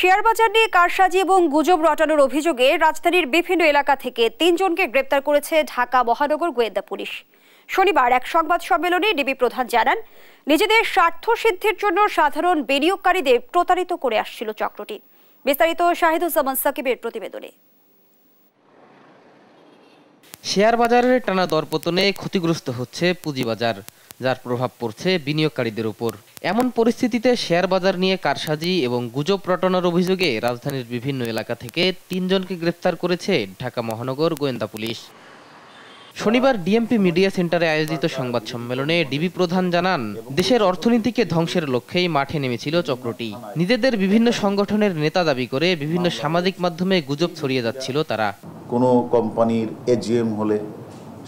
শেয়ারবাজার নিয়ে কারসাজি এবং গুজব রটানোর অভিযোগে রাজধানীর বিভিন্ন এলাকা থেকে তিনজনকে গ্রেপ্তার করেছে ঢাকা মহানগর গোয়েন্দা পুলিশ শনিবার এক সংবাদ সম্মেলনে ডিবি প্রধান জানান নিজেদের স্বার্থ সিদ্ধির জন্য সাধারণ বিনিয়োগকারীদের প্রতারিত করে আসছিল চক্রটি বিস্তারিত শাহিদুজ্জামান সাকিবের প্রতিবেদনে শেয়ার বাজারের টানা দরপতনে ক্ষতিগ্রস্ত হচ্ছে পুঁজিবাজার যার প্রভাব পড়ছে বিনিয়োগকারীদের উপর এমন পরিস্থিতিতে শেয়ার বাজার নিয়ে কারসাজি এবং গুজব রটনার অভিযোগে রাজধানীর বিভিন্ন এলাকা থেকে তিনজনকে গ্রেপ্তার করেছে ঢাকা মহানগর গোয়েন্দা পুলিশ শনিবার ডিএমপি মিডিয়া সেন্টারে আয়োজিত সংবাদ সম্মেলনে ডিবি প্রধান জানান দেশের অর্থনীতিকে ধ্বংসের লক্ষ্যেই মাঠে নেমেছিল চক্রটি নিজেদের বিভিন্ন সংগঠনের নেতা দাবি করে বিভিন্ন সামাজিক মাধ্যমে গুজব ছড়িয়ে যাচ্ছিল তারা কোনো কোম্পানির এজিএম হলে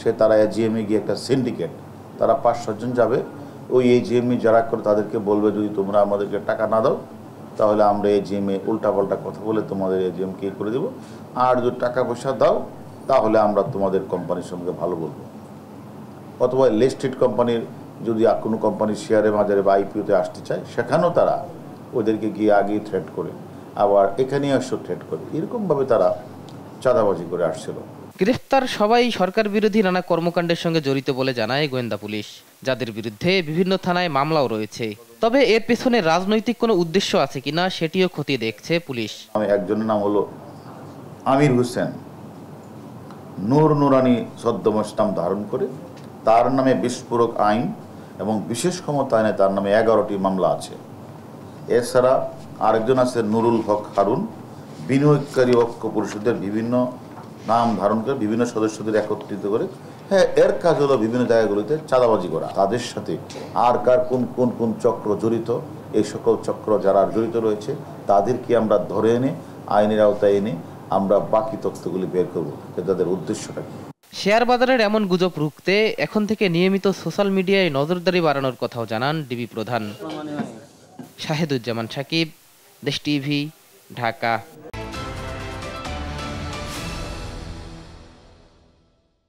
সে তারা এজিএমে গিয়ে একটা সিন্ডিকেট তারা পাঁচ ছজন যাবে ওই এজিএমে যারা করে তাদেরকে বলবে যদি তোমরা আমাদেরকে টাকা না দাও তাহলে আমরা জিএমএ উল্টাপাল্টা কথা বলে তোমাদের এই কে করে দেবো আর যদি টাকা পয়সা দাও তাহলে আমরা তোমাদের কোম্পানির সঙ্গে ভালো বলবো অথবা লিস্টেড কোম্পানির যদি কোনো কোম্পানির শেয়ারে বাজারে বা আইপিওতে আসতে চায় সেখানেও তারা ওদেরকে গিয়ে আগে থ্রেড করে আবার এখানে এসে থ্রেড করে এরকমভাবে তারা চাঁদাবাজি করে আসছিল গ্রেফতার সবাই সরকার বিরোধী নানা কর্মকাণ্ডের সঙ্গে জড়িত বলে জানায় গোয়েন্দা পুলিশ যাদের বিরুদ্ধে বিভিন্ন থানায় মামলাও রয়েছে তবে এর পেছনে রাজনৈতিক কোনো উদ্দেশ্য আছে কিনা সেটিও খতিয়ে দেখছে পুলিশ আমি একজনের নাম হলো আমির হোসেন নূর নুরানি ছদ্মবেশ ধারণ করে তার নামে বিস্ফোরক আইন এবং বিশেষ ক্ষমতা আইনে তার নামে এগারোটি মামলা আছে এছাড়া আরেকজন আছে নুরুল হক হারুন বিনিয়োগকারী ঐক্য পরিষদের বিভিন্ন নাম ধারণ করে বিভিন্ন সদস্যদের একত্রিত করে হ্যাঁ এর কাজ হলো বিভিন্ন জায়গাগুলিতে চাঁদাবাজি করা তাদের সাথে আর কার কোন কোন কোন চক্র জড়িত এই সকল চক্র যারা জড়িত রয়েছে তাদেরকে আমরা ধরে এনে আইনের আওতায় এনে আমরা বাকি তথ্যগুলি বের করবো তাদের উদ্দেশ্যটা কি শেয়ার বাজারের এমন গুজব রুখতে এখন থেকে নিয়মিত সোশ্যাল মিডিয়ায় নজরদারি বাড়ানোর কথাও জানান ডিবি প্রধান শাহেদুজ্জামান সাকিব দেশ টিভি ঢাকা